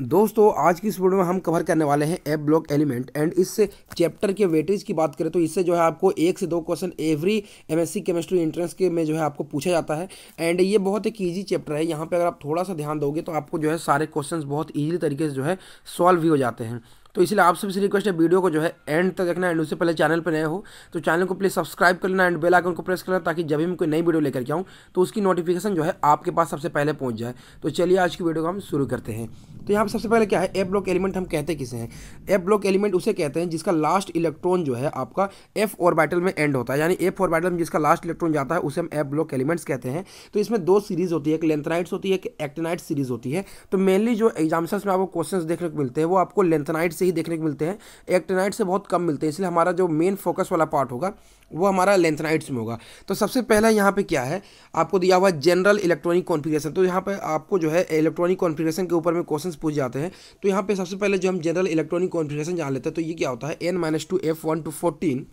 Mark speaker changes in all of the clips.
Speaker 1: दोस्तों आज की इस वीडियो में हम कवर करने वाले हैं एप ब्लॉक एलिमेंट एंड इस चैप्टर के वेटेज की बात करें तो इससे जो है आपको एक से दो question every MSc chemistry entrance के में जो है आपको पूछा जाता है एंड ये बहुत एक ईजी चैप्टर है यहाँ पे अगर आप थोड़ा सा ध्यान दोगे तो आपको जो है सारे क्वेश्चन बहुत ईजी तरीके से जो है सॉल्व भी हो जाते हैं तो इसलिए आप सबसे रिक्वेस्ट है वीडियो को जो है एंड तक देखना एंड उससे पहले चैनल पर नए हो तो चैनल को प्लीज़ सब्सक्राइब कर लेना एंड बेल आइकन को प्रेस करना ताकि जब भी मैं कोई नई वीडियो लेकर के आऊँ तो उसकी नोटिफिकेशन जो है आपके पास सबसे पहले पहुंच जाए तो चलिए आज की वीडियो को हम शुरू करते हैं तो यहाँ पर सबसे पहले क्या है एफ ब्लॉक एलिमेंट हम कहते किसे हैं एफ ब्लॉक एलिमेंट उसे कहते हैं जिसका लास्ट इलेक्ट्रॉन जो है आपका एफ ऑर्बिटल में एंड होता है यानी एफ ऑर्बिटल में जिसका लास्ट इलेक्ट्रॉन जाता है उसे हम एफ ब्लॉक एलिमेंट्स कहते हैं तो इसमें दो सीरीज होती है एक लेंथनाइट्स होती है एक एक्टेनाइट सीरीज होती है तो मेनली जो एग्जाम्स में आपको क्वेश्चन देखने को मिलते हैं वो आपको लेंथनाइट से ही देखने को मिलते हैं एक्टेनाइट से बहुत कम मिलते हैं इसलिए हमारा जो मेन फोकस वाला पार्ट होगा वो हमारा लेंथनाइट्स में होगा तो सबसे पहला यहाँ पे क्या है आपको दिया हुआ जनरल इलेक्ट्रॉनिक कॉन्फ़िगरेशन तो यहाँ पे आपको जो है इलेक्ट्रॉनिक कॉन्फ़िगरेशन के ऊपर में क्वेश्चन पूछ जाते हैं तो यहाँ पे सबसे पहले जो हम जनरल इलेक्ट्रॉनिक कॉन्फ़िगरेशन जान लेते हैं तो ये क्या होता है n minus two f one to fourteen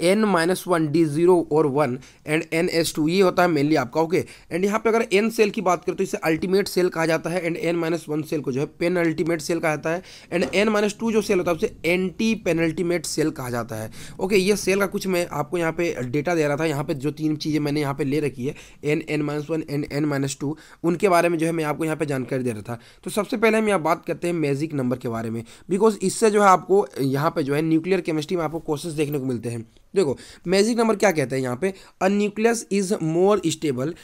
Speaker 1: n minus one d zero और one and n s two ये होता है मेनली आपका ओके एंड यहाँ पे अगर एन सेल की बात करें तो इसे अल्टीमेट सेल कहा जाता है and n minus one cell को जो है पेन अल्टीमेट सेल कहा जाता है एंड एन माइनस टू जो सेल होता है उसे एंटी पेनल्टीमेट सेल कहा जाता है ओके ये सेल का कुछ मैं आपको यहाँ पे डेटा दे रहा था यहाँ पे जो तीन चीज़ें मैंने यहाँ पे ले रखी है n n minus one and n minus two उनके बारे में जो है मैं आपको यहाँ पे जानकारी दे रहा था तो सबसे पहले हम यहाँ बात करते हैं मैजिक नंबर के बारे में बिकॉज इससे जो है आपको यहाँ पे जो है न्यूक्लियर केमिस्ट्री में आपको कोर्सेज देखने को मिलते हैं देखो मैजिक नंबर क्या कहते हैं यहाँ पे a nucleus is more stable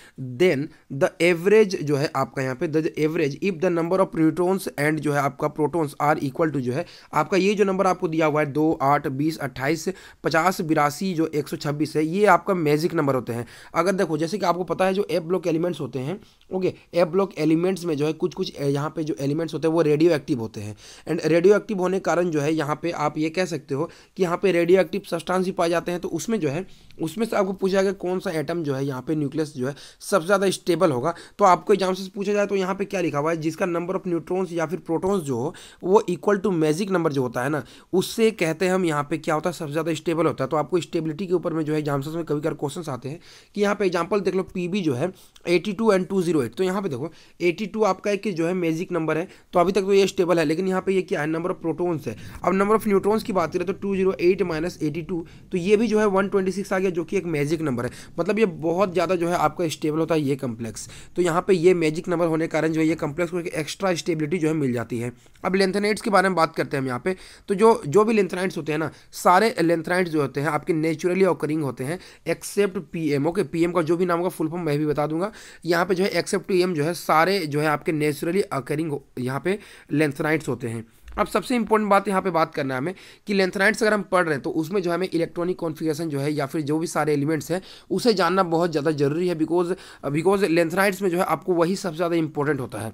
Speaker 1: than the average जो है आपका यहाँ पे the average if the number of protons and जो है आपका प्रोटॉन्स आर इक्वल टू जो है आपका ये जो नंबर आपको दिया हुआ है दो आठ बीस अट्ठाईस पचास बिरासी जो एक सौ छब्बीस है ये आपका मैजिक नंबर होते हैं अगर देखो जैसे कि आपको पता है जो एप ब्लॉक एलिमेंट्स होते हैं ओके एप ब्लॉक एलिमेंट्स में जो है कुछ कुछ यहाँ पे जो एलिमेंट्स होते हैं वो रेडियो एक्टिव होते हैं एंड रेडियो एक्टिव होने के कारण जो है यहाँ पे आप ये कह सकते हो कि यहाँ पे रेडियो एक्टिव सस्टांस ही पाया जाता जाते हैं तो उसमें जो है उसमें से आपको पूछा गया कौन सा एटम जो है यहाँ पे न्यूक्लियस जो है सबसे ज़्यादा स्टेबल होगा तो आपको एग्जाम से पूछा जाए तो यहाँ पे क्या लिखा हुआ है जिसका नंबर ऑफ न्यूट्रॉन्स या फिर प्रोटॉन्स जो हो वो इक्वल टू मैजिक नंबर जो होता है ना उससे कहते हैं हम यहाँ पे क्या होता है सबसे ज़्यादा स्टेबल होता है तो आपको स्टेबिलिटी के ऊपर में जो है एग्जाम में कभी कभी क्वेश्चन आते हैं कि यहाँ पर एग्जाम्पल देख लो पी जो है एटी एंड टू तो यहाँ पर देखो एटी आपका एक जो है मैजिक नंबर है तो अभी तक तो ये स्टेबल है लेकिन यहाँ पर ये क्या है नंबर ऑफ प्रोटोन्स है अब नंबर ऑफ न्यूट्रॉन्स की बात करें तो two zero eight minus eighty two तो ये भी जो है वन ट्वेंटी सिक्स आ गया जो कि एक मैजिक नंबर है मतलब ये बहुत ज़्यादा जो है आपका स्टेबल होता है ये कम्प्लेक्स तो यहाँ पर ये मैजिक नंबर होने के कारण जो है ये कम्प्लेक्स को एक एक्स्ट्रा स्टेबिलिटी जो है मिल जाती है अब लेंथेनाइट्स के बारे में बात करते हैं हम यहाँ पे तो जो जो भी लेंथेनाइट्स होते हैं ना सारे लेंथेनाइट्स जो होते हैं आपके नेचुरली ऑकरिंग होते हैं एक्सेप्ट पीएम ओके पीएम का जो भी नाम होगा फुल फॉर्म मैं भी बता दूंगा यहाँ पर जो है एक्सेप्ट पीएम जो है सारे जो है आपके नेचुरली अकरिंग यहाँ पे लेंथेनाइट्स होते हैं अब सबसे इंपॉर्टेंट बात यहाँ पे बात करना है हमें कि लेंथनाइट्स अगर हम पढ़ रहे हैं तो उसमें जो हमें इलेक्ट्रॉनिक कॉन्फ़िगरेशन जो है या फिर जो भी सारे एलिमेंट्स हैं उसे जानना बहुत ज़्यादा जरूरी है बिकॉज बिकॉज लेंथनाइट्स में जो है आपको वही सबसे ज़्यादा इंपॉर्टेंट होता है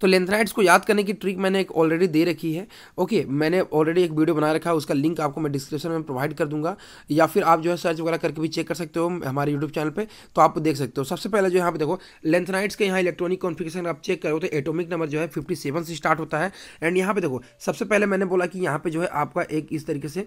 Speaker 1: तो लेंथराइड्स को याद करने की ट्रिक मैंने एक ऑलरेडी दे रखी है ओके मैंने ऑलरेडी एक वीडियो बना रखा है उसका लिंक आपको मैं डिस्क्रिप्शन में प्रोवाइड कर दूंगा या फिर आप जो है सर्च वगैरह करके भी चेक कर सकते हो हमारे यूट्यूब चैनल पर तो आप देख सकते हो सबसे पहले जो यहाँ पे देखो लेंथराइड्स के यहाँ इलेक्ट्रॉनिक कॉन्फिगेशन आप चेक करो तो एटोमिक नंबर जो है फिफ्टी से स्टार्ट होता है एंड यहाँ पे देखो सबसे पहले मैंने बोला कि यहाँ पे जो है आपका एक इस तरीके से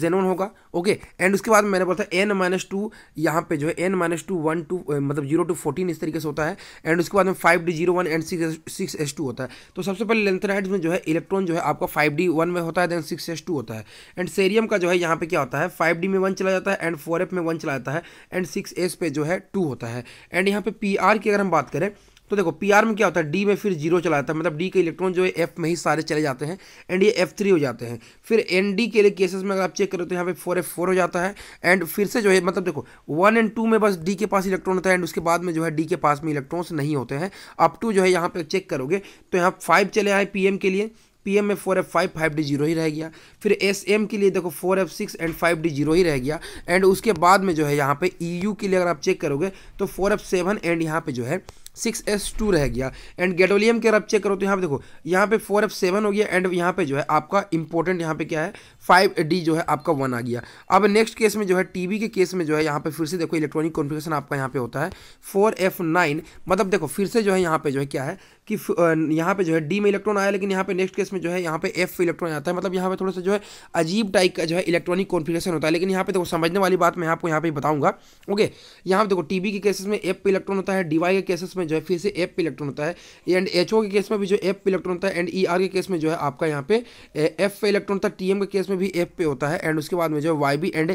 Speaker 1: जेनोन होगा ओके एंड उसके बाद मैंने बोला था एन माइनस टू यहाँ पे जो है n minus two one to मतलब जीरो टू फोर्टीन इस तरीके से होता है एंड उसके बाद में five D zero one and six six s two होता है तो सबसे पहले लेंथराइड में जो है इलेक्ट्रॉन जो है आपका फाइव डी वन में होता है देन सिक्स एस टू होता है एंड सेरियम का जो है यहाँ पे क्या होता है फाइव डी में वन चला जाता है एंड फोर एफ में वन चला जाता है एंड सिक्स एस पे जो है टू होता है एंड यहाँ पे पी आर की अगर हम बात करें तो देखो पी में क्या होता है डी में फिर जीरो चला जाता है मतलब डी के इलेक्ट्रॉन जो है एफ में ही सारे चले जाते हैं एंड ये एफ थ्री हो जाते हैं फिर एन डी के लिए केसेस में अगर आप चेक करो तो यहाँ पे फोर एफ फोर हो जाता है एंड फिर से जो है मतलब देखो वन एंड टू में बस डी के पास इलेक्ट्रॉन होता है एंड उसके बाद में जो है डी के पास में इलेक्ट्रॉन्स नहीं होते हैं अप टू जो है यहाँ पर चेक करोगे तो यहाँ फाइव चले आए पी के लिए पी में four f five five D zero ही रह गया फिर एस एम के लिए देखो four f six and five D zero ही रह गया एंड उसके बाद में जो है यहाँ पे ई e यू के लिए अगर आप चेक करोगे तो फोर एफ सेवन एंड यहाँ पे जो है सिक्स एस टू रह गया एंड गेटोलियम के रब चेक करो तो यहाँ पे देखो यहाँ पे फोर एफ सेवन हो गया एंड यहाँ पे जो है आपका इंपॉर्टेंट यहाँ पे क्या है फाइव डी जो है आपका वन आ गया अब नेक्स्ट केस में जो है टीबी के केस में जो है यहाँ पे फिर से देखो इलेक्ट्रॉनिक कॉन्फिगेशन आपका यहाँ पे होता है फोर एफ नाइन मतलब देखो फिर से जो है यहाँ पे जो है क्या है कि यहाँ पे जो है डी में इलेक्ट्रॉन आया लेकिन यहाँ पे नेक्स्ट केस में जो है यहाँ पे एफ इलेक्ट्रॉन आता है मतलब यहाँ पे थोड़ा सा जो है अजीब टाइप का जो है इलेक्ट्रॉनिक कॉन्फिगेशन होता है लेकिन यहाँ पे देखो समझने वाली बात मैं आपको यहाँ पे बताऊंगा ओके यहाँ पे देखो टीबी के केसेस में एफ इलेक्ट्रॉन होता है डीवाई के केसेस में जो है फिर से एप पे इलेक्ट्रॉन होता है एंड एच के केस में भी जो एप पे इलेक्ट्रॉन होता है एंड ई e के केस में जो है आपका यहाँ पे एफ पे इलेक्ट्रॉन होता है टी के केस में भी एफ पे होता है एंड उसके बाद में जो है Y B and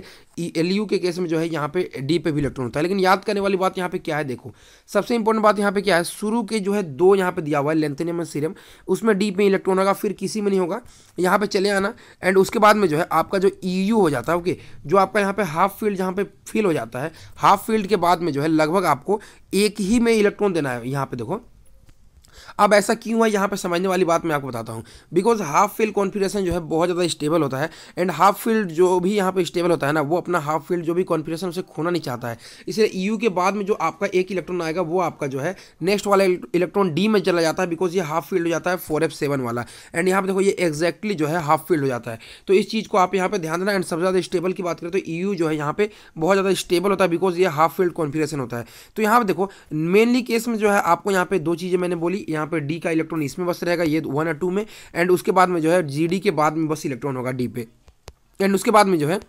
Speaker 1: L U के केस में जो है यहाँ पे डी पे भी इलेक्ट्रॉन होता है लेकिन याद करने वाली बात यहाँ पे क्या है देखो सबसे इंपॉर्टेंट बात यहाँ पे क्या है शुरू के जो है दो यहाँ पे दिया हुआ है लेंथेनियम एंड सीरम उसमें डी पे इलेक्ट्रॉन होगा फिर किसी में नहीं होगा यहाँ पे चले आना एंड उसके बाद में जो है आपका जो ई e हो जाता है ओके जो आपका यहाँ पे हाफ फील्ड जहाँ पे फील हो जाता है हाफ फील्ड के बाद में जो है लगभग आपको एक ही में इलेक्ट्रॉन देना है यहाँ पे देखो अब ऐसा क्यों है यहाँ पर समझने वाली बात मैं आपको बताता हूँ बिकॉज हाफ फील्ड कॉन्फिग्रेशन जो है बहुत ज़्यादा स्टेबल होता है एंड हाफ फील्ड जो भी यहाँ पर स्टेबल होता है ना वो अपना हाफ फील्ड जो भी कॉन्फिग्रेशन उसे खोना नहीं चाहता है इसलिए यू e के बाद में जो आपका एक इलेक्ट्रॉन आएगा वो आपका जो है नेक्स्ट वाला इलेक्ट्रॉन डी में चला जाता है बिकॉज ये हाफ फील्ड हो जाता है फोर एफ सेवन वाला एंड यहाँ पर देखो ये एक्जैक्टली जो है हाफ फील्ड हो जाता है तो इस चीज़ को आप यहाँ पर ध्यान देना एंड सबसे ज़्यादा स्टेबल की बात करें तो यू e जो है यहाँ पे बहुत ज़्यादा स्टेबल होता है बिकॉज ये हाफ फील्ड कॉन्फिग्रेशन होता है तो यहाँ पर देखो मेनली केस में जो है आपको यहाँ पे दो चीज़ें मैंने बोली यहाँ यहाँ पर डी का इलेक्ट्रॉन इसमें बस रहेगा ये वन या टू में एंड उसके बाद में जो है जी के बाद में बस इलेक्ट्रॉन होगा डी पे एंड उसके बाद में जो है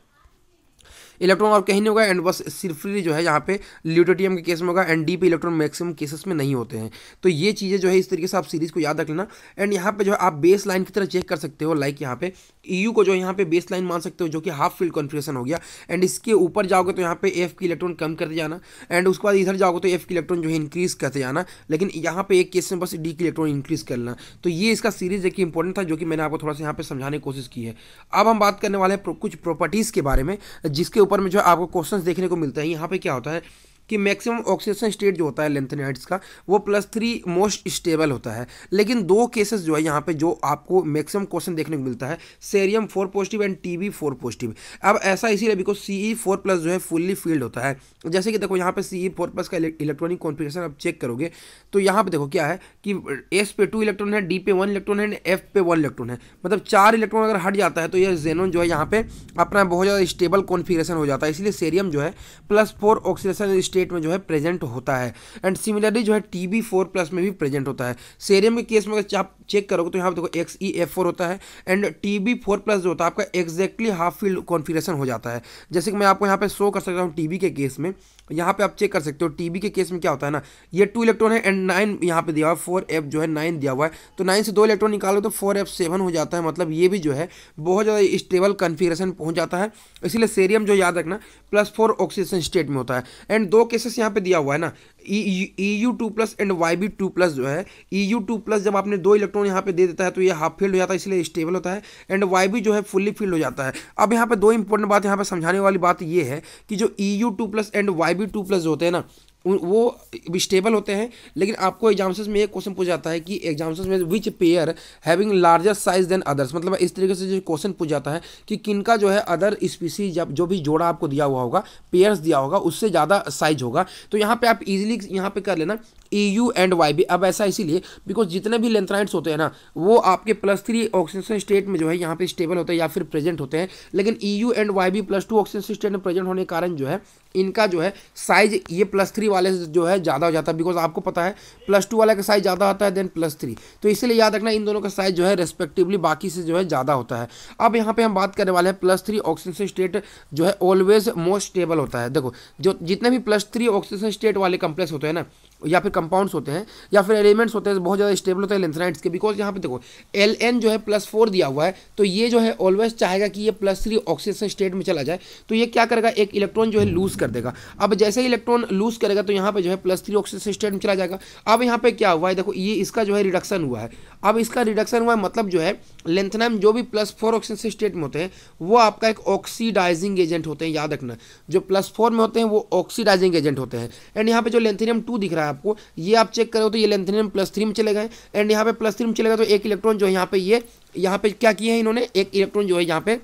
Speaker 1: इलेक्ट्रॉन और कहीं नहीं होगा एंड बस सिर्फली जो है यहाँ पे ल्यूटोटियम के केस में होगा एंड डी पे इलेक्ट्रॉन मैक्सिमम केसेस में नहीं होते हैं तो ये चीज़ें जो है इस तरीके से आप सीरीज को याद रख लेना एंड यहाँ पे जो है आप बेस लाइन की तरह चेक कर सकते हो लाइक यहाँ पे ई को जो है यहाँ पे बेस लाइन मान सकते हो जो कि हाफ फील्ड कॉन्फ्रेशन हो गया एंड इसके ऊपर जाओगे तो यहाँ पे एफ की इलेक्ट्रॉन कम करते जाना एंड उसके बाद इधर जाओगे तो एफ की इलेक्ट्रॉन जो है इंक्रीज करते जाना लेकिन यहाँ पे एक केस में बस डी की इलेक्ट्रॉन इंक्रीज कर लेना तो ये इसका सीरीज एक इंपॉर्टेंट था जो कि मैंने आपको थोड़ा सा यहाँ पे समझाने की कोशिश की है अब हम बात करने वाले हैं कुछ प्रॉपर्टीज़ के बारे में जिसके ऊपर में जो आपको क्वेश्चन देखने को मिलता है यहाँ पे क्या होता है कि मैक्सिमम ऑक्सीजन स्टेट जो होता है लेंथेनाइड्स का वो प्लस थ्री मोस्ट स्टेबल होता है लेकिन दो केसेस जो है यहाँ पे जो आपको मैक्सिमम क्वेश्चन देखने को मिलता है cerium four positive and T B four positive अब ऐसा इसीलिए because C E four plus जो है फुल्ली फील्ड होता है जैसे कि देखो यहाँ पे सी ई फोर प्लस का इलेक्ट्रॉनिक कॉन्फिग्रेशन आप चेक करोगे तो यहाँ पे देखो क्या है कि एस पे टू इलेक्ट्रॉन है डी पे वन इलेक्ट्रॉन है एंड एफ पे वन इलेक्ट्रॉन है मतलब चार इलेक्ट्रॉन अगर हट जाता है तो यह जेनोन जो है यहाँ पे अपना बहुत ज़्यादा स्टेबल कॉन्फिग्रेशन हो जाता है इसलिए सेरियम जो है प्लस फोर ऑक्सीडेशन स्टेट में जो है प्रेजेंट होता है एंड सिमिलरली जो है टी बी फोर प्लस में भी प्रेजेंट होता है सेरियम के केस में अगर आप चेक करोगे तो यहाँ पर देखो एक्स ई एफ फोर होता है and T B four plus जो होता है आपका एक्जैक्टली हाफ फील्ड कॉन्फिग्रेशन हो जाता है जैसे कि मैं आपको यहाँ पर शो कर सकता हूँ टी बी के केस में यहाँ पे आप चेक कर सकते हो टीबी के केस में क्या होता है ना ये टू इलेक्ट्रॉन है एंड नाइन यहाँ पे दिया हुआ है फोर एफ जो है नाइन दिया हुआ है तो नाइन से दो इलेक्ट्रॉन निकालो तो फोर एफ सेवन हो जाता है मतलब ये भी जो है बहुत ज़्यादा स्टेबल कन्फिग्रेशन पहुँच जाता है इसीलिए सेरियम जो याद रखना प्लस फोर ऑक्सीजन स्टेट में होता है एंड दो केसेस यहाँ पे दिया हुआ है ना E U two plus and Y B two plus जो है ई यू टू प्लस जब आपने दो इलेक्ट्रॉन यहाँ पे दे देता है तो ये हाफ फील्ड हो जाता है इसलिए स्टेबल होता है एंड वाई बी जो है फुल्ली फील्ड हो जाता है अब यहाँ पे दो इंपॉर्टेंट बात यहाँ पे समझाने वाली बात ये है कि जो E U two plus and Y B two plus होते हैं ना वो स्टेबल होते हैं लेकिन आपको एग्जाम्स में एक क्वेश्चन पूछ जाता है कि एग्जाम्स में which pair having larger size than others मतलब इस तरीके से जो क्वेश्चन पूछ जाता है कि किनका जो है अदर स्पीसीज जो भी जोड़ा आपको दिया हुआ होगा पेयर्स दिया होगा उससे ज़्यादा साइज होगा तो यहाँ पे आप इजिली यहाँ पे कर लेना E U and Y B अब ऐसा इसीलिए बिकॉज जितने भी लेंथराइड्स होते हैं ना वो आपके प्लस थ्री ऑक्सीजन स्टेट में जो है यहाँ पे स्टेबल होते हैं या फिर प्रेजेंट होते हैं लेकिन E U and Y B plus two oxygen state में प्रेजेंट होने के कारण जो है इनका जो है साइज ये प्लस थ्री वाले जो है ज़्यादा हो जाता है बिकॉज आपको पता है प्लस टू वाले का साइज ज़्यादा होता है देन प्लस थ्री तो इसलिए याद रखना इन दोनों का साइज जो है रेस्पेक्टिवली बाकी से जो है ज़्यादा होता है अब यहाँ पर हम बात करने वाले हैं प्लस थ्री ऑक्सीजन स्टेट जो है ऑलवेज मोस्ट स्टेबल होता है देखो जो जितने भी प्लस थ्री ऑक्सीजन स्टेट वाले कम्प्लेक्स होते हैं ना या फिर कंपाउंड्स होते हैं या फिर एलिमेंट्स होते हैं बहुत ज़्यादा स्टेबल होते हैं लेंथनाइट्स के बिकॉज यहाँ पे देखो एल एन जो है प्लस फोर दिया हुआ है तो ये जो है ऑलवेज चाहेगा कि ये प्लस थ्री ऑक्सीजन स्टेट में चला जाए तो ये क्या करेगा एक इलेक्ट्रॉन जो है लूज़ कर देगा अब जैसे ही इलेक्ट्रॉन लूज़ करेगा तो यहाँ पर जो है प्लस थ्री ऑक्सीजन स्टेट में चला जाएगा अब यहाँ पर क्या हुआ है देखो ये इसका जो है रिडक्शन हुआ है अब इसका रिडक्शन हुआ है मतलब जो है लेंथनाइम जो भी प्लस फोर ऑक्सीजन स्टेट में होते हैं वो आपका एक ऑक्सीडाइजिंग एजेंट होते हैं याद रखना जो प्लस फोर में होते हैं वो ऑक्सीडाइजिंग एजेंट होते हैं एंड यहाँ पर जो लेंथेनियम टू दिख रहा है है आपको ये आप चेक करो तो ये लेंथनियम प्लस थ्री में चले गए एंड यहाँ पे प्लस थ्री में चले गए तो एक इलेक्ट्रॉन जो है यहाँ पे ये यहाँ पे क्या किया है इन्होंने एक इलेक्ट्रॉन जो है यहाँ पे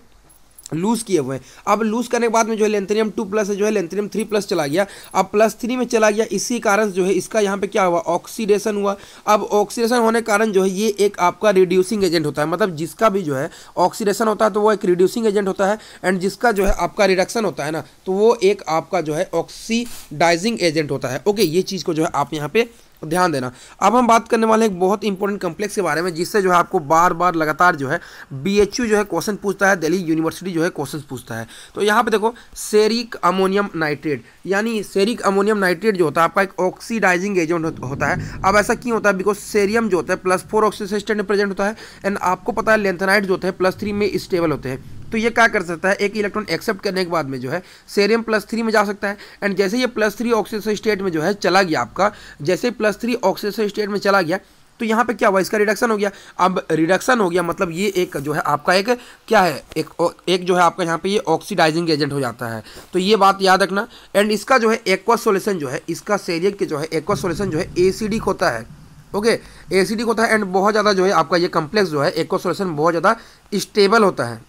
Speaker 1: लूज़ किए हुए हैं अब लूज़ करने के बाद में जो है लेंथेनियम टू प्लस है जो है लेंथेनियम थ्री प्लस चला गया अब प्लस थ्री में चला गया इसी कारण जो है इसका यहाँ पे क्या हुआ ऑक्सीडेशन हुआ अब ऑक्सीडेशन होने के कारण जो है ये एक आपका रिड्यूसिंग एजेंट होता है मतलब जिसका भी जो है ऑक्सीडेशन होता है तो वो एक रिड्यूसिंग एजेंट होता है एंड जिसका जो है आपका रिडक्शन होता है ना तो वो एक आपका जो है ऑक्सीडाइजिंग एजेंट होता है ओके ये चीज़ को जो है आप यहाँ पे तो ध्यान देना अब हम बात करने वाले एक बहुत इंपॉर्टेंट कॉम्प्लेक्स के बारे में जिससे जो है आपको बार बार लगातार जो है बी जो है क्वेश्चन पूछता है दिल्ली यूनिवर्सिटी जो है क्वेश्चन पूछता है तो यहाँ पर देखो सेरिक अमोनियम नाइट्रेट यानी सेरिक अमोनियम नाइट्रेट जो होता है आपका एक ऑक्सीडाइजिंग एजेंट होता है अब ऐसा क्यों होता है बिकॉज सेरियम जो होता है प्लस फोर ऑक्सीड में प्रेजेंट होता है एंड आपको पता है लेंथनाइट जो होते हैं प्लस थ्री में स्टेबल होते हैं तो ये क्या कर सकता है एक इलेक्ट्रॉन एक्सेप्ट करने के बाद में जो है सेरियम प्लस थ्री में जा सकता है एंड जैसे ये प्लस थ्री ऑक्सीजन स्टेट में जो है चला गया आपका जैसे प्लस थ्री ऑक्सीजन स्टेट में चला गया तो यहाँ पे क्या हुआ इसका रिडक्शन हो गया अब रिडक्शन हो गया मतलब ये एक जो है आपका एक क्या है एक एक जो है आपका यहाँ पे ये ऑक्सीडाइजिंग एजेंट हो जाता है तो ये बात याद रखना एंड इसका जो है एक्वा सोल्यूशन जो है इसका सेरियम के जो है एक्वा सोल्यूशन जो है एसिडिक होता है ओके एसिडिक होता है एंड बहुत ज़्यादा जो है आपका ये कम्प्लेक्स जो है एक्वा सोल्यूशन बहुत ज़्यादा स्टेबल होता है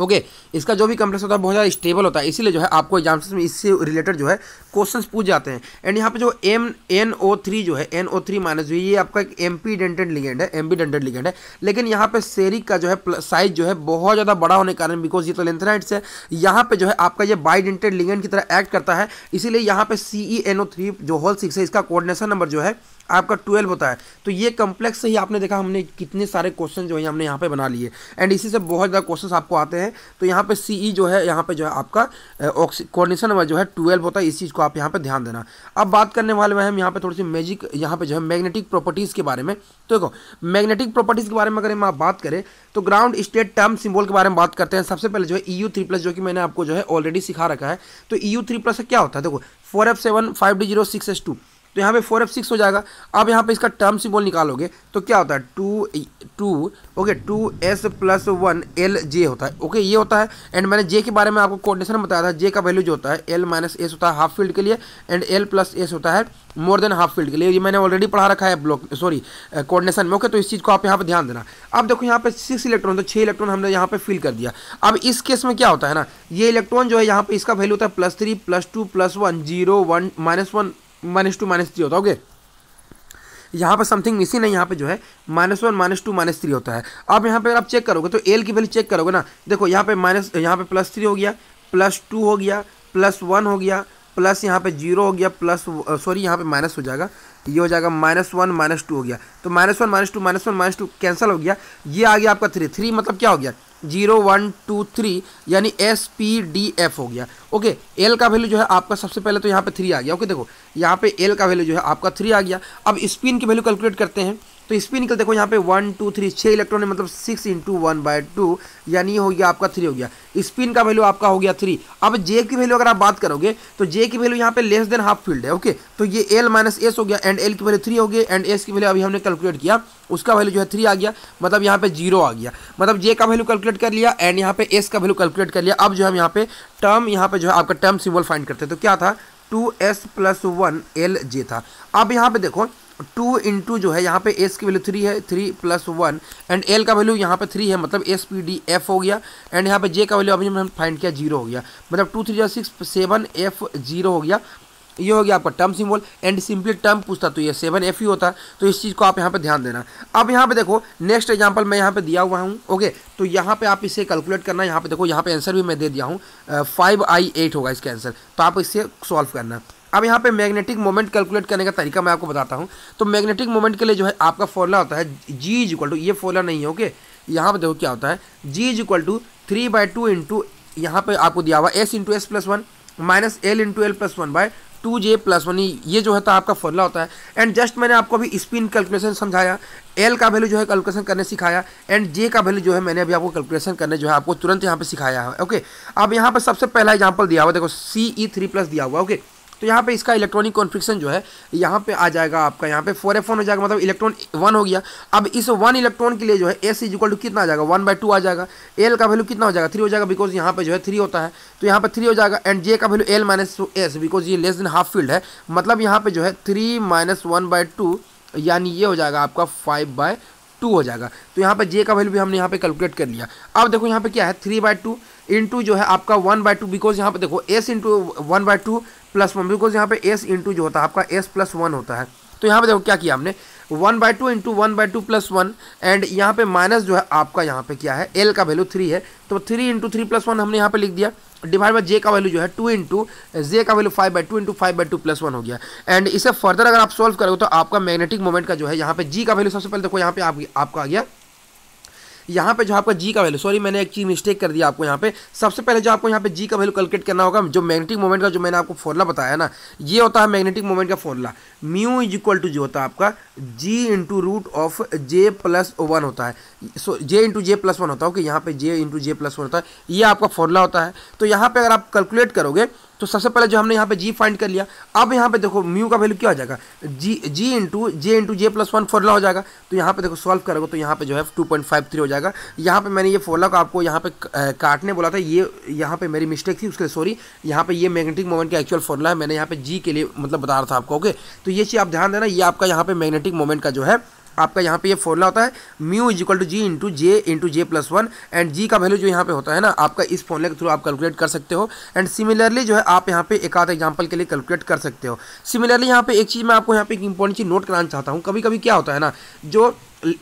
Speaker 1: ओके okay, इसका जो भी कंप्लेक्स होता है बहुत ज़्यादा स्टेबल होता है इसीलिए जो है आपको एग्जाम्स में इससे रिलेटेड जो है क्वेश्चन पूछ जाते हैं एंड यहाँ पे जो एम एन ओ थ्री जो है एन ओ थ्री माइनस भी ये आपका एक पी डेंटेड लिगेंड है एम्पी डेंटेड लिगेंड है लेकिन यहाँ पे सेरिक का जो है साइज जो है बहुत ज़्यादा बड़ा होने के कारण बिकॉज ये तो लेंथनाइट्स है यहाँ पर जो है आपका ये बाई डेंटेड लिगेंड की तरह एक्ट करता है इसीलिए यहाँ पे C E N O three जो होल सिक्स है इसका कोऑर्डिनेशन नंबर जो है आपका ट्वेल्व होता है तो ये कम्प्लेक्स से ही आपने देखा हमने कितने सारे क्वेश्चन जो है हमने यहाँ पे बना लिए एंड इसी से बहुत ज़्यादा क्वेश्चन आपको आते हैं तो यहाँ पे सीई e जो है यहाँ पे जो है आपका कोऑर्डिनेशन नंबर जो है ट्वेल्व होता है इस चीज़ को आप यहाँ पे ध्यान देना अब बात करने वाले हैं हम यहाँ पे थोड़ी सी मैजिक यहाँ पर जो है मैग्नेटिक प्रॉपर्टीज़ के बारे में तो देखो मैग्नेटिक प्रॉपर्टीज़ के बारे में अगर हम आप बात करें तो ग्राउंड स्टेट टर्म सिम्बोल के बारे में बात करते हैं सबसे पहले जो है ई यू थ्री प्लस जो कि मैंने आपको जो है ऑलरेडी सिखा रखा है तो ई यू थ्री प्लस क्या होता है देखो four f seven five D zero six s two तो यहाँ पे फोर एफ सिक्स हो जाएगा अब यहाँ पे इसका टर्म सिंबल निकालोगे तो क्या होता है two two okay two S plus one L J होता है ओके ये होता है एंड मैंने जे के बारे में आपको कोर्डिनेशन बताया था जे का वैल्यू जो होता है एल माइनस एस होता है हाफ फील्ड के लिए एंड एल प्लस एस होता है मोर देन हाफ फील्ड के लिए ये मैंने ऑलरेडी पढ़ा रखा है ब्लॉक सॉरी कोर्डिनेशन में ओके तो इस चीज़ को आप यहाँ पर ध्यान देना अब देखो यहाँ पर सिक्स इलेक्ट्रॉन तो छः इलेक्ट्रॉन हमने यहाँ पर फिल कर दिया अब इस केस में क्या होता है ना ये इलेक्ट्रॉन जो है यहाँ पर इसका वैल्यू होता है plus three plus two plus one zero one minus one minus two minus three होता है ओके यहाँ पर समथिंग मिसिंग है यहाँ पे जो है minus one minus two minus three होता है अब यहाँ पे अगर आप चेक करोगे तो एल की वैल्यू चेक करोगे ना देखो यहाँ पे माइनस यहाँ पे प्लस थ्री हो गया प्लस टू हो गया प्लस वन हो गया प्लस यहाँ पे जीरो हो गया प्लस सॉरी uh, यहाँ पे माइनस हो जाएगा ये हो जाएगा माइनस वन माइनस टू हो गया तो minus one minus two minus one minus two cancel हो गया ये आ गया आपका थ्री थ्री मतलब क्या हो गया जीरो वन टू थ्री यानी एस पी डी एफ हो गया ओके एल का वैल्यू जो है आपका सबसे पहले तो यहाँ पे थ्री आ गया ओके देखो यहाँ पे एल का वैल्यू जो है आपका थ्री आ गया अब स्पिन की वैल्यू कैलकुलेट करते हैं तो स्पिन निकल देखो यहाँ पे वन टू थ्री छः इलेक्ट्रॉन है मतलब six into one by two यानी हो गया आपका थ्री हो गया स्पिन का वैल्यू आपका हो गया थ्री अब जे की वैल्यू अगर आप बात करोगे तो जे की वैल्यू यहाँ पे लेस देन हाफ फील्ड है ओके तो ये एल माइनस एस हो गया एंड एल की वैल्यू थ्री हो गई एंड एस की वैल्यू अभी हमने कैलकुलेट किया उसका वैल्यू जो है थ्री आ गया मतलब यहाँ पे जीरो आ गया मतलब जे का वैल्यू कैलकुलेट कर लिया एंड यहाँ पे एस का वैल्यू कैलकुलेट कर लिया अब जो हम यहाँ पे टर्म यहाँ पे जो है आपका टर्म सिंबल फाइंड करते हैं तो क्या था two S plus one L J था अब यहाँ पे देखो टू इंटू जो है यहाँ पे एस की वैल्यू थ्री है three plus one and L का वैल्यू यहाँ पे थ्री है मतलब एस पी डी एफ हो गया एंड यहाँ पे जे का वैल्यू अभी हमने फाइंड किया जीरो हो गया मतलब टू थ्री जो सिक्स सेवन एफ जीरो हो गया ये हो गया आपका term symbol and simply term पूछता तो ये सेवन एफ ही होता तो इस चीज़ को आप यहाँ पे ध्यान देना अब यहाँ पे देखो नेक्स्ट एग्जांपल मैं यहाँ पे दिया हुआ हूँ ओके तो यहाँ पे आप इसे कैलकुलेट करना यहाँ पे देखो यहाँ पे आंसर भी मैं दे दिया हूँ फाइव आई एट होगा इसका आंसर तो आप इसे सॉल्व करना अब यहाँ पे मैग्नेटिक मोमेंट कैलकुलेट करने का तरीका मैं आपको बताता हूँ तो मैग्नेटिक मोमेंट के लिए जो है आपका फॉर्मला होता है जी इज इक्वल टू ये फॉर्मला नहीं है ओके यहाँ पर देखो क्या होता है G is equal to three by two into यहाँ पर आपको दिया हुआ S into S plus one minus L into L plus one by two J plus one ये जो है तो आपका फॉर्मला होता है एंड जस्ट मैंने आपको अभी स्पिन कैलकुलेशन समझाया एल का वैल्यू जो है कैलकुलेशन करने सिखाया एंड जे का वैल्यू जो है मैंने अभी आपको कैलकुलेशन करने जो है आपको तुरंत यहाँ पर सिखाया है ओके अब यहाँ पर सबसे पहला एग्जाम्पल दिया हुआ देखो सी ई थ्री प्लस दिया हुआ ओके okay? तो यहाँ पे इसका इलेक्ट्रॉनिक कॉन्फ्रिक्शन जो है यहाँ पे आ जाएगा आपका यहाँ पे फोर एफ वन हो जाएगा मतलब इलेक्ट्रॉन वन हो गया अब इस वन इलेक्ट्रॉन के लिए जो है एस इज टू कितना आ जाएगा वन बाई टू आ जाएगा एल का वैल्यू कितना हो जाएगा थ्री हो जाएगा बिकॉज यहाँ पे जो है थ्री होता है तो यहाँ पर थ्री हो जाएगा एंड जे का value L minus S because ये लेस देन हाफ फील्ड है मतलब यहाँ पर जो है three minus one by two यानी ये हो जाएगा आपका फाइव बाय टू हो जाएगा तो यहाँ पर जे का वैल्यू भी हमने यहाँ पर कैलकुलेट कर लिया अब देखो यहाँ पर क्या है थ्री बाय टू इंटू जो है आपका वन बाय टू बिकॉज यहाँ पे देखो S into one by two plus one because यहाँ पे एस इंटू जो होता है आपका एस प्लस वन होता है तो यहाँ पे देखो क्या किया हमने one by two into one by two plus one and यहाँ पे माइनस जो है आपका यहाँ पे क्या है एल का वैल्यू थ्री है तो three into three plus one हमने यहाँ पे लिख दिया डिवाइड बाय जे का वैल्यू जो है टू इंटू जे का value five by two into five by two plus one हो गया एंड इसे फर्दर अगर आप सॉल्व करोगे तो आपका मैग्नेटिक मोमेंट का जो है यहाँ पे जी का वैल्यू सबसे पहले देखो यहाँ पे आप, आपका आ गया यहाँ पे जो आपका जी का वैल्यू सॉरी मैंने एक चीज़ मिस्टेक कर दिया आपको यहाँ पे सबसे पहले जो आपको यहाँ पे जी का वैल्यू कैलकुलेट करना होगा जो मैग्नेटिक मोमेंट का जो मैंने आपको फॉर्मला बताया ना ये होता है मैग्नेटिक मोमेंट का formula mu is equal to जो होता है आपका G into root of J plus one होता है so J into J plus one होता है ओके यहाँ पे J into J plus one होता है ये आपका फॉर्मूला होता है तो यहाँ पर अगर आप कैलकुलेट करोगे तो सबसे पहले जो हमने यहाँ पे जी फाइंड कर लिया अब यहाँ पे देखो म्यू का वैल्यू क्या हो जाएगा G G into J into J plus one formula हो जाएगा तो यहाँ पे देखो सॉल्व करोगे तो यहाँ पे जो है टू पॉइंट फाइव थ्री हो जाएगा यहाँ पे मैंने ये फॉर्ला को आपको यहाँ पे काटने बोला था ये यहाँ पे मेरी मिस्टेक थी उसके लिए सॉरी यहाँ पे ये मैग्नेटिक मोमेंट का एक्चुअल फॉर्ला है मैंने यहाँ पे जी के लिए मतलब बता रहा था आपको ओके तो ये चीज़ आप ध्यान देना ये आपका यहाँ पे मैग्नेटिक मोमेंट का जो है आपका यहाँ पे ये फॉर्मला होता है mu is equal to G into J into J plus one and G का वैल्यू जो यहाँ पे होता है ना आपका इस फॉर्मला के थ्रू आप कैलकुलेट कर सकते हो एंड सिमिलरली जो है आप यहाँ पे एक आध एग्जाम्पल के लिए कैलकुलेट कर सकते हो सिमिलरली यहाँ पे एक चीज़ मैं आपको यहाँ पे एक इंपॉर्टेंट चीज़ नोट कराना चाहता हूँ कभी कभी क्या होता है ना जो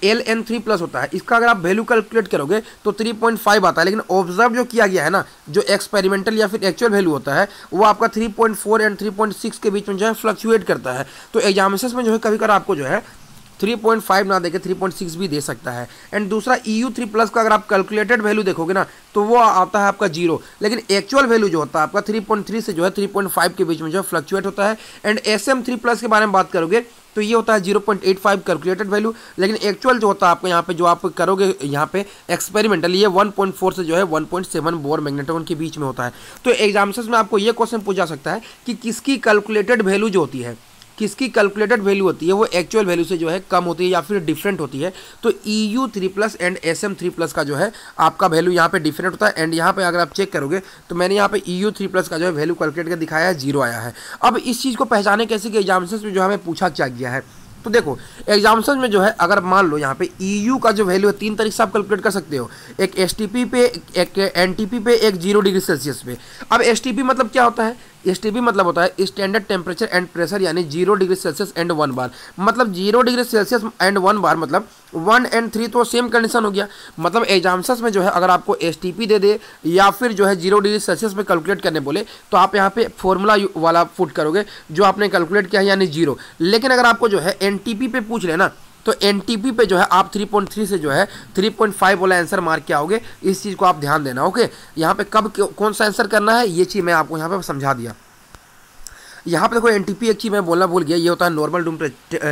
Speaker 1: एल एन थ्री प्लस होता है इसका अगर आप वैल्यू कैलकुलेट करोगे तो थ्री पॉइंट फाइव आता है लेकिन ऑब्जर्व जो किया गया है ना जो एक्सपेरिमेंटल या फिर एक्चुअल वैल्यू होता है वो आपका three point four and three point six के बीच में जो है फ्लक्चुएट करता है तो एग्जामिनेशन में जो है कभी कभी आपको जो है 3.5 ना देके 3.6 भी दे सकता है एंड दूसरा ई यू थ्री प्लस का अगर आप कैलकुलेटेड वैल्यू देखोगे ना तो वो आता है आपका जीरो लेकिन एक्चुअल वैल्यू जो होता है आपका 3.3 से जो है 3.5 के बीच में जो है फ्लक्चुएट होता है and S M three plus के बारे में बात करोगे तो ये होता है 0.85 कैलकुलेटेड वैल्यू लेकिन एक्चुअल जो होता है आपको यहाँ पे जो आप करोगे यहाँ पे एक्सपेरिमेंटल ये 1.4 से जो है 1.7 बोर मैग्नेटोन के बीच में होता है तो एग्जाम्स में आपको ये क्वेश्चन पूछा सकता है कि किसकी कैलकुलेटेड वैल्यू जो होती है किसकी कैलकुलेटेड वैल्यू होती है वो एक्चुअल वैल्यू से जो है कम होती है या फिर डिफरेंट होती है तो E U three plus and S M three plus का जो है आपका वैल्यू यहाँ पे डिफरेंट होता है एंड यहाँ पे अगर आप चेक करोगे तो मैंने यहाँ पे ई यू थ्री प्लस का जो है वैल्यू कैलकुलेट कर दिखाया है जीरो आया है अब इस चीज़ को पहचाने कैसे कि एग्जामिनेशन में जो हमें पूछा क्या गया है तो देखो एग्जाम्पल में जो है अगर मान लो यहाँ पे ई e का जो वैल्यू है तीन तरीके से आप कैलकुलेट कर सकते हो एक एस पे एक एन पे एक जीरो डिग्री सेल्सियस पे अब एस मतलब क्या होता है एस मतलब होता है स्टैंडर्ड टेम्परेचर एंड प्रेशर यानी zero degree Celsius and one bar मतलब zero degree Celsius and one bar मतलब वन एंड थ्री तो सेम कंडीशन हो गया मतलब एग्जाम्स में जो है अगर आपको एस दे दे या फिर जो है जीरो डिग्री सेल्सियस में कैलकुलेट करने बोले तो आप यहाँ पे फॉर्मूला वाला फुट करोगे जो आपने कैलकुलेट किया है यानी जीरो लेकिन अगर आपको जो है एन पे पूछ लेना तो एन पे जो है आप 3.3 से जो है 3.5 वाला आंसर मार्क के आओगे इस चीज़ को आप ध्यान देना ओके यहाँ पे कब कौन सा आंसर करना है ये चीज़ मैं आपको यहाँ पे समझा दिया यहाँ पर देखो एन एक चीज़ मैं बोलना भूल गया ये होता है normal room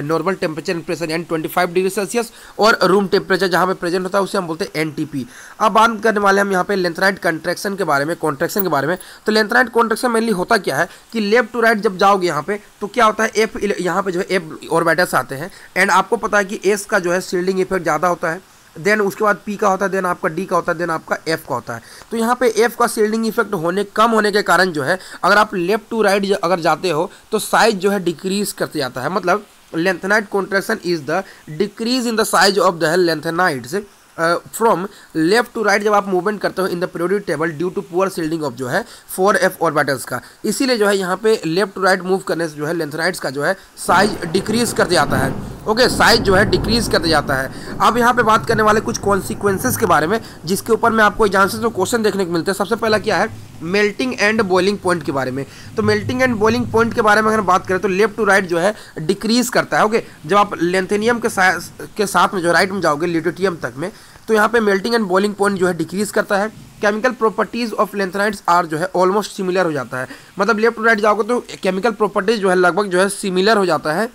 Speaker 1: normal temperature and pressure and 25 degree Celsius और रूम टेम्परेचर जहाँ पे प्रेजेंट होता है उसे हम बोलते हैं एन अब बात करने वाले हम यहाँ पे लेंथराइट कंट्रेक्शन के बारे में कॉन्ट्रेक्शन के बारे में तो लेंथराइट कॉन्ट्रेक्शन मेनली होता क्या है कि लेफ्ट टू राइट जब जाओगे यहाँ पे तो क्या होता है एफ यहाँ पे जो है एफ ऑर्बिटल्स आते हैं एंड आपको पता है कि एस का जो है सील्डिंग इफेक्ट ज़्यादा होता है देन उसके बाद पी का होता है देन आपका डी का होता है देन आपका एफ का होता है तो यहाँ पे एफ का सील्डिंग इफेक्ट होने कम होने के कारण जो है अगर आप लेफ्ट टू राइट अगर जाते हो तो साइज जो है डिक्रीज करते जाता है मतलब lanthanide contraction is the decrease in the size of the lanthanides from left to right जब आप मूवमेंट करते हो in the periodic table due to poor shielding of जो है फोर एफ ऑर्बिटल्स का इसीलिए जो है यहाँ पे लेफ्ट टू राइट मूव करने से जो है लेंथ राइट्स का जो है साइज डिक्रीज कर जाता है ओके okay, साइज जो है डिक्रीज दिया जाता है अब यहाँ पे बात करने वाले कुछ कॉन्सिक्वेंसेज के बारे में जिसके ऊपर मैं आपको एग्जाम से क्वेश्चन देखने को मिलते हैं सबसे पहला क्या है मेल्टिंग एंड बॉइलिंग पॉइंट के बारे में तो मेल्टिंग एंड बॉइलिंग पॉइंट के बारे में अगर बात करें तो लेफ्ट टू राइट जो है डिक्रीज करता है ओके जब आप लेंथेनियम के साथ के साथ में जो राइट में जाओगे लिटोटियम तक में तो यहाँ पे मेल्टिंग एंड बॉइलिंग पॉइंट जो है डिक्रीज करता है chemical properties of lanthanides are जो है ऑलमोस्ट सिमिलर हो जाता है मतलब लेफ्ट टू राइट जाओगे तो केमिकल प्रॉपर्टीज जो है लगभग जो है सिमिलर हो जाता है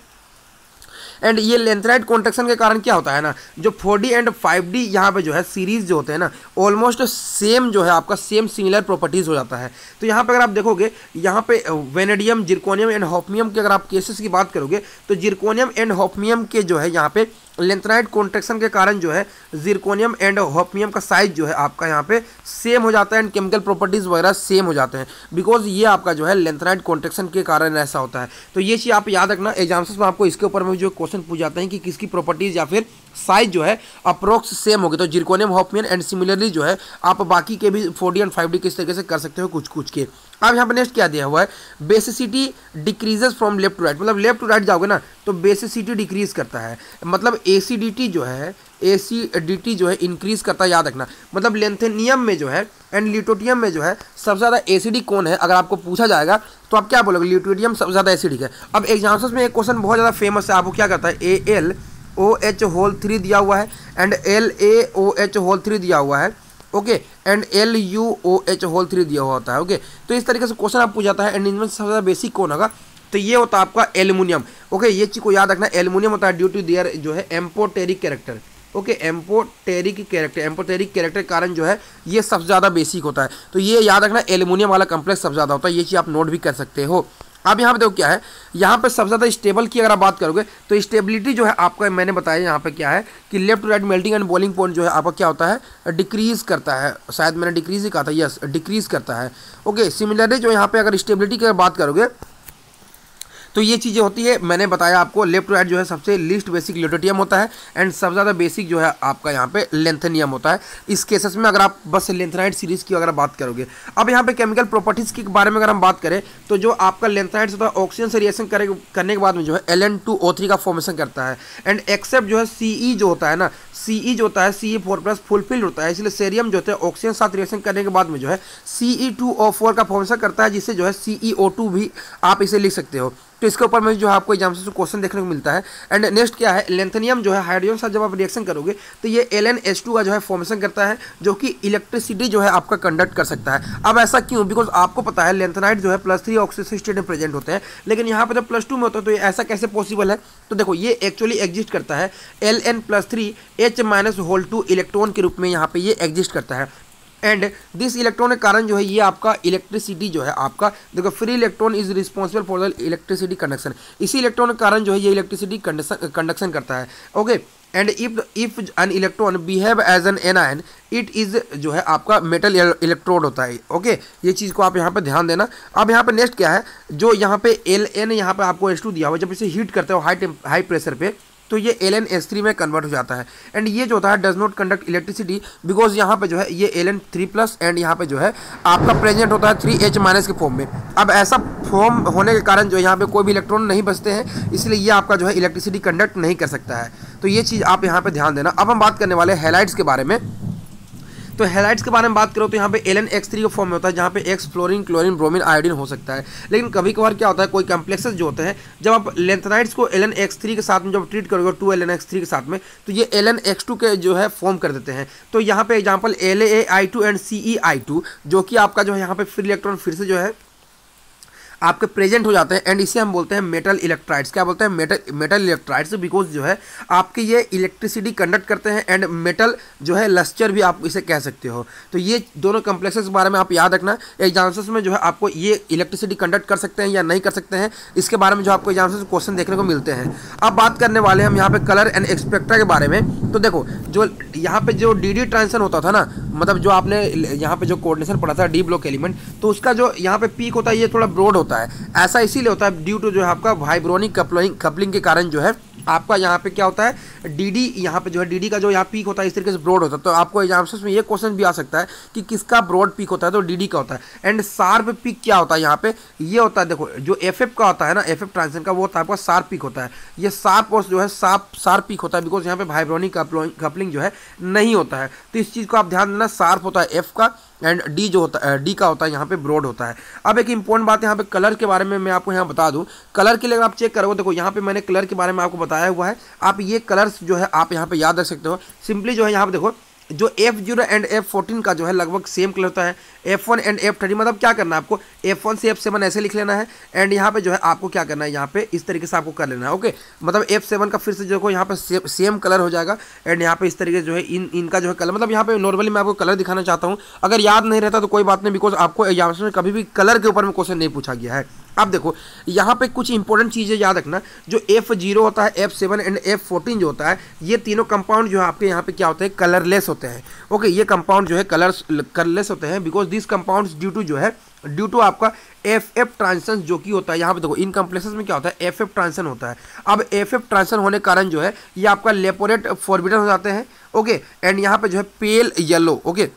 Speaker 1: एंड ये लेंथराइड कॉन्ट्रेक्शन के कारण क्या होता है ना जो फोर एंड फाइव डी यहाँ पर जो है सीरीज जो होते हैं ना ऑलमोस्ट सेम जो है आपका सेम सिमिलर प्रॉपर्टीज़ हो जाता है तो यहाँ पर अगर आप देखोगे यहाँ पे वेनेडियम जिरकोनियम एंड होपमियम के अगर आप केसेस की बात करोगे तो जिरकोनियम एंड होपमियम के जो है यहाँ पे लेंथनाइट कॉन्ट्रेक्शन के कारण जो है जिरकोनियम एंड होपमियम का साइज जो है आपका यहाँ पे सेम हो जाता है एंड केमिकल प्रॉपर्टीज़ वगैरह सेम हो जाते हैं बिकॉज ये आपका जो है लेंथनाइट कॉन्ट्रेक्शन के कारण ऐसा होता है तो ये चीज़ आप याद रखना एग्जाम्स में आपको इसके ऊपर में जो क्वेश्चन पूछ जाते हैं कि किसकी प्रॉपर्टीज़ या फिर साइज जो है अप्रोक्स सेम होगी तो जिरकोनियम हॉपमियन एंड सिमिलरली जो है आप बाकी के भी डी एंड फाइव किस तरीके से कर सकते हो कुछ कुछ के अब यहाँ पर नेक्स्ट क्या दिया हुआ है basicity decreases from left to right मतलब लेफ्ट टू राइट जाओगे ना तो बेसिसिटी डिक्रीज करता है मतलब एसिडिटी जो है एसीडीटी जो है इंक्रीज करता है याद रखना मतलब लेंथेनियम में जो है एंड लिटोटियम में जो है सबसे ज़्यादा एसिडिक कौन है अगर आपको पूछा जाएगा तो आप क्या बोलोगे लिटोटियम सबसे ज़्यादा एसिडिक है अब एग्जाम्स में एक क्वेश्चन बहुत ज़्यादा फेमस है आपको क्या करता है A L O H whole three दिया हुआ है and L A O H whole three दिया हुआ है okay and L U O H whole three दिया हुआ होता है ओके तो इस तरीके से क्वेश्चन आप पूछ जाता है एंड इनमें सबसे ज़्यादा बेसिक कौन होगा तो ये होता है आपका एल्यूमिनियम ओके ये चीज़ को याद रखना एलमिनियम होता है ड्यू टू दियर जो है amphoteric character okay amphoteric character amphoteric character कारण जो है ये सबसे ज़्यादा बेसिक होता है तो ये याद रखना एलमिनियम वाला कम्प्लेक्स सबसे ज़्यादा होता है ये चीज़ आप नोट भी कर सकते हो अब यहाँ पे देखो क्या है यहाँ पे सबसे ज़्यादा स्टेबल की अगर आप बात करोगे तो स्टेबिलिटी जो है आपका मैंने बताया यहाँ पे क्या है कि left right melting and boiling point जो है आपका क्या होता है डिक्रीज़ करता है शायद मैंने डिक्रीज़ ही कहा था यस डिक्रीज़ करता है ओके सिमिलरली जो यहाँ पे अगर स्टेबिलिटी की अगर बात करोगे तो ये चीज़ें होती है मैंने बताया आपको लेफ्ट राइट जो है सबसे लीस्ट बेसिक लिटोटियम होता है एंड सबसे ज़्यादा बेसिक जो है आपका यहाँ पे लेंथनियम होता है इस केसेस में अगर आप बस लेंथनाइट सीरीज़ की अगर बात करोगे अब यहाँ पे केमिकल प्रॉपर्टीज़ के बारे में अगर हम बात करें तो जो आपका लेंथनाइट होता है ऑक्सीजन से रिएक्शन करने के बाद में जो है एल का फॉर्मेशन करता है एंड एक्सेप्ट जो है सी e जो होता है ना सी e जो होता है सी फोर प्लस फुलफिल्ड होता है इसलिए सेरियम जो होता है ऑक्सीजन साथ रिएक्शन करने के बाद में जो है सी e का फॉर्मेशन करता है जिससे जो है सी भी आप इसे लिख सकते हो तो इसके ऊपर में जो है आपको एग्जाम से क्वेश्चन देखने को मिलता है एंड नेक्स्ट क्या है लेंथनियम जो है हाइड्रोजन साथ जब आप रिएक्शन करोगे तो ये एल का जो है फॉर्मेशन करता है जो कि इलेक्ट्रिसिटी जो है आपका कंडक्ट कर सकता है अब ऐसा क्यों बिकॉज आपको पता है लेंथनाइट जो है प्लस थ्री ऑक्सीजन स्टेट में प्रेजेंट होते हैं लेकिन यहाँ पर जब प्लस टू में होता है तो ये ऐसा कैसे पॉसिबल है तो देखो ये एक्चुअली एग्जिस्ट करता है L N plus three H minus whole two electron के रूप में यहाँ पे ये एग्जिस्ट करता है एंड दिस इलेक्ट्रॉन के कारण जो है ये आपका इलेक्ट्रिसिटी जो है आपका देखो free electron is responsible for the electricity conduction इसी इलेक्ट्रॉन के कारण जो है ये इलेक्ट्रिसिटी कंडक्शन करता है okay and if if an electron behave as an an ion it is जो है आपका मेटल इलेक्ट्रोड होता है ओके okay? ये चीज़ को आप यहाँ पे ध्यान देना अब यहाँ पे नेक्स्ट क्या है जो यहाँ पे एल एन यहाँ पे आपको एस टू दिया हुआ जब इसे हीट करते हो हाई हाई प्रेशर पे तो ये एल एन एस थ्री में कन्वर्ट हो जाता है एंड ये जो होता है does not conduct electricity because यहाँ पे जो है ये L N three plus and यहाँ पे जो है आपका प्रेजेंट होता है थ्री एच माइनस के फॉर्म में अब ऐसा फॉर्म होने के कारण जो यहाँ पे कोई भी इलेक्ट्रॉन नहीं बचते हैं इसलिए ये आपका जो है इलेक्ट्रिसिटी कंडक्ट नहीं कर सकता है तो ये चीज़ आप यहाँ पर ध्यान देना अब हम बात करने वाले हैलाइट्स के बारे में तो हेलाइट्स के बारे में बात करो तो यहाँ पे एलन एक्स थ्री का फॉर्म में होता है जहाँ पे X fluorine chlorine bromine iodine हो सकता है लेकिन कभी कभार क्या होता है कोई कम्प्लेक्सेस जो होते हैं जब आप लेंथनाइट्स को एलन एक्स थ्री के साथ में जब ट्रीट करोगे two L N X three के साथ में तो ये एलन एक्स टू के जो है फॉर्म कर देते हैं तो यहाँ पे example L A I two and C E I two जो कि आपका जो है यहाँ पे फ्री इलेक्ट्रॉन फिर से जो है आपके प्रेजेंट हो जाते हैं एंड इसे हम बोलते हैं मेटल इलेक्ट्राइड्स क्या बोलते हैं मेटल मेटल इलेक्ट्राइड्स बिकॉज जो है आपके ये इलेक्ट्रिसिटी कंडक्ट करते हैं एंड मेटल जो है लस्चर भी आप इसे कह सकते हो तो ये दोनों कम्प्लेक्सेस के बारे में आप याद रखना एग्जाम्स में जो है आपको ये इलेक्ट्रिसिटी कंडक्ट कर सकते हैं या नहीं कर सकते हैं इसके बारे में जो आपको एग्जाम्स में क्वेश्चन देखने को मिलते हैं अब बात करने वाले हम यहाँ पे कलर एंड एक्सपेक्ट्रा के बारे में तो देखो जो यहाँ पर जो डी डी होता था ना मतलब जो आपने यहाँ पर जो कोर्डिनेशन पढ़ा था डी ब्लॉक एलिमेंट तो उसका जो यहाँ पे पीक होता है ये थोड़ा ब्रॉड होता होता है ऐसा इसीलिए होता है ड्यू टू जो है आपका वाइब्रोनिक कपलिंग कपलिंग के कारण जो है आपका यहाँ पे क्या होता है डी डी यहाँ पे जो है डी डी का जो यहाँ पीक होता है इस तरीके से ब्रॉड होता है तो आपको एग्जाम्स में ये क्वेश्चन भी आ सकता है कि किसका ब्रॉड पीक होता है तो डी डी का होता है एंड सार्प पीक क्या होता है यहाँ पे ये होता है देखो जो एफ एफ का होता है ना एफ एफ ट्रांसन का वो होता है आपका शार्प पीक होता है ये सार्प और जो है साप शार्प पीक होता है बिकॉज यहाँ पे वाइब्रोनिक कपलिंग जो है नहीं होता है तो इस चीज़ को आप ध्यान देना सार्प होता है एफ का एंड डी जो होता है डी का होता है यहाँ पे ब्रॉड होता है अब एक इंपॉर्टेंट बात यहाँ पे कलर के बारे में मैं आपको यहाँ बता दूँ कलर के लिए अगर आप चेक करोगे देखो यहाँ पे मैंने कलर के बारे में आपको बताया हुआ है आप ये कलर्स जो है आप यहाँ पे याद रख सकते हो सिंपली जो है यहाँ पे देखो जो F zero and F fourteen का जो है लगभग सेम कलर होता है F one and F thirty मतलब क्या करना है आपको एफ वन से एफ सेवन ऐसे लिख लेना है एंड यहाँ पे जो है आपको क्या करना है यहाँ पे इस तरीके से आपको कर लेना है ओके मतलब एफ सेवन का फिर से जो है यहाँ पे सेम कलर हो जाएगा एंड यहाँ पे इस तरीके से जो है इन इनका जो है कलर मतलब यहाँ पे नॉर्मली मैं आपको कलर दिखाना चाहता हूँ अगर याद नहीं रहता तो कोई बात नहीं बिकॉज आपको एग्जाम कभी भी कलर के ऊपर में क्वेश्चन नहीं पूछा गया है अब देखो यहाँ पे कुछ इंपॉर्टेंट चीज़ें याद रखना जो एफ जीरो होता है F seven and F fourteen जो होता है ये तीनों कंपाउंड जो है आपके यहाँ पे क्या होते हैं कलरलेस होते हैं ओके ये कंपाउंड जो है कलर्स कलरलेस होते हैं because this compound due to जो है ड्यू टू आपका एफ एफ ट्रांसन जो कि होता है यहाँ पे देखो इन कम्प्लेक्सेस में क्या होता है एफ एफ ट्रांसन होता है अब एफ एफ ट्रांसन होने कारण जो है ये आपका लेपोरेट फॉरबिडन हो जाते हैं ओके एंड यहाँ पे जो है पेल येलो ओके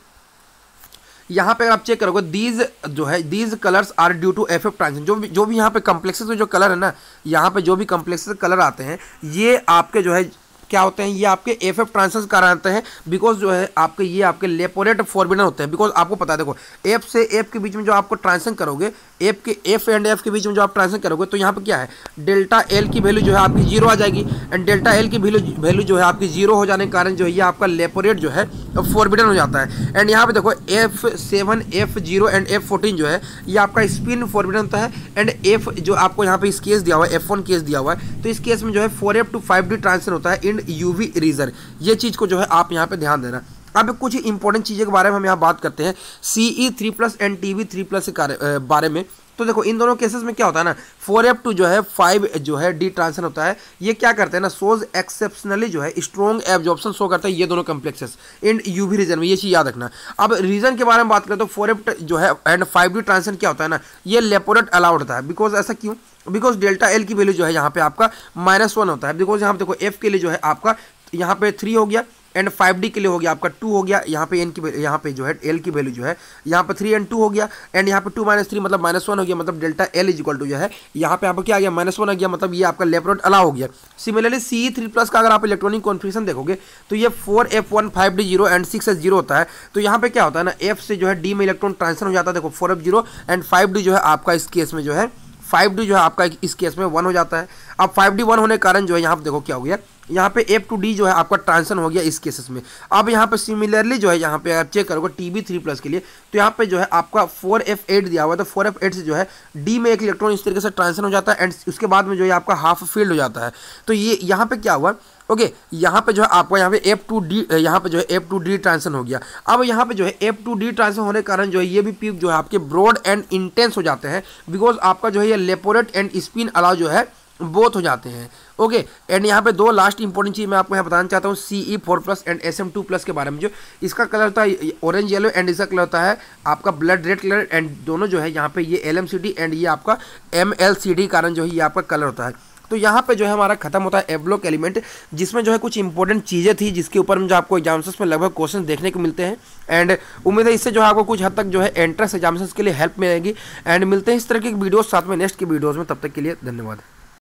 Speaker 1: यहाँ पे अगर आप चेक करोगे दीज जो है these colours are due to F transition जो भी जो भी यहाँ पे कम्प्लेक्सेस में जो कलर है ना यहाँ पे जो भी कम्प्लेक्सेस कलर आते हैं ये आपके जो है क्या होते हैं ये आपके एफ एफ ट्रांसफर कराते हैं बिकॉज जो है आपके ये आपके लेपोरेट फॉर्बिनर होते हैं बिकॉज आपको पता है देखो एफ से एफ के बीच में जो आपको ट्रांसफर करोगे एफ के एफ एंड एफ के बीच में जो आप ट्रांसफर करोगे तो यहाँ पर क्या है डेल्टा एल की वैल्यू जो है आपकी जीरो आ जाएगी एंड डेल्टा एल की वैल्यू जो है आपकी जीरो हो जाने के कारण जो है ये आपका लेपोरेट जो है फॉरबिडन हो जाता है एंड यहाँ पे देखो F seven F zero and F fourteen जो है ये आपका स्पिन फॉरबिडन होता है एंड एफ जो आपको यहाँ पे इस केस दिया हुआ है एफ वन केस दिया हुआ है तो इस केस में जो है four F two five D transfer होता है इन एंड यूवी इरेजर ये चीज़ को जो है आप यहाँ पे ध्यान देना अब कुछ इंपॉर्टेंट चीजें के बारे में हम यहाँ बात करते हैं C E three plus and T V three plus के बारे में तो देखो इन दोनों केसेस में क्या होता है ना फोर एफ टू जो है फाइव जो है डी ट्रांसन होता है ये क्या करते हैं ना सोज एक्सेप्शनली जो है स्ट्रॉन्ग एब्जॉर्प्शन शो करते हैं ये दोनों कम्प्लेक्सेस एंड यूवी रीजन में ये चीज़ याद रखना अब रीजन के बारे में बात करें तो फोर एफ जो है एंड फाइव डी ट्रांसन क्या होता है ना ये लेपोरेट अलाउड होता है बिकॉज ऐसा क्यों बिकॉज डेल्टा एल की वैल्यू जो है यहाँ पे आपका माइनस वन होता है बिकॉज यहाँ पे देखो एफ के लिए जो है आपका यहाँ पे थ्री हो गया एंड फाइव डी के लिए हो गया आपका टू हो गया यहाँ पे एन की यहाँ पे जो है एल की वैल्यू जो है यहाँ पे थ्री एंड टू हो गया एंड यहाँ पे टू माइनस थ्री मतलब माइनस वन हो गया मतलब delta L is equal to जो है यहाँ पे आपको क्या आ गया माइनस वन आ गया मतलब ये आपका लेपरोट अला हो गया सिमिलरली सी थ्री प्लस का अगर आप इलेक्ट्रॉनिक कॉन्फ्रिक्शन देखोगे तो ये four F one five D zero and six S zero होता है तो यहाँ पे क्या होता है ना एफ से जो है डी में इलेक्ट्रॉन ट्रांसफर हो जाता है देखो four F zero and five D जो है आपका इस केस में जो है फाइव डी जो है आपका इस केस में वन हो जाता है अब फाइव डी वन होने के कारण जो है यहाँ पर देखो क्या हो गया यहाँ पे एफ टू डी जो है आपका ट्रांसन हो गया इस केसेस में अब यहाँ पे सिमिलरली जो है यहाँ पे अगर चेक करोगे टी बी थ्री प्लस के लिए तो यहाँ पे जो है आपका फोर एफ एट दिया हुआ है तो फोर एफ एट से जो है डी में एक इलेक्ट्रॉन इस तरीके से ट्रांसन हो जाता है एंड उसके बाद में जो है आपका हाफ फील्ड हो जाता है तो ये यहाँ पर क्या हुआ ओके okay, यहाँ पे जो है आपका यहाँ पे एफ टू डी यहाँ पे जो है एफ टू डी ट्रांसन हो गया अब यहाँ पे जो है एफ टू डी ट्रांसन होने के कारण जो है ये भी पीक जो है आपके ब्रॉड एंड इंटेंस हो जाते हैं बिकॉज आपका जो है ये लेपोरेट एंड स्पिन अलाव जो है बोथ हो जाते हैं ओके एंड यहाँ पे दो लास्ट इंपॉर्टेंट चीज़ मैं आपको यहाँ बताना चाहता हूँ C E four plus and S M two plus के बारे में जो इसका कलर होता है ऑरेंज येलो एंड इसका कलर होता है आपका ब्लड रेड कलर एंड दोनों जो है यहाँ पे ये L M C D and ये आपका एम एल सी डी कारण जो है ये आपका कलर होता है तो यहाँ पे जो है हमारा खत्म होता है एवलोक एलिमेंट जिसमें जो है कुछ इंपॉर्टेंट चीज़ें थी जिसके ऊपर जो आपको एग्जाम्स में लगभग क्वेश्चन देखने को मिलते हैं एंड उम्मीद है इससे जो है आपको कुछ हद तक जो है एंट्रेंस एग्जाम्स के लिए हेल्प मिलेगी एंड मिलते हैं इस तरह की वीडियोज साथ में नेक्स्ट की वीडियोज़ में तब तक के लिए धन्यवाद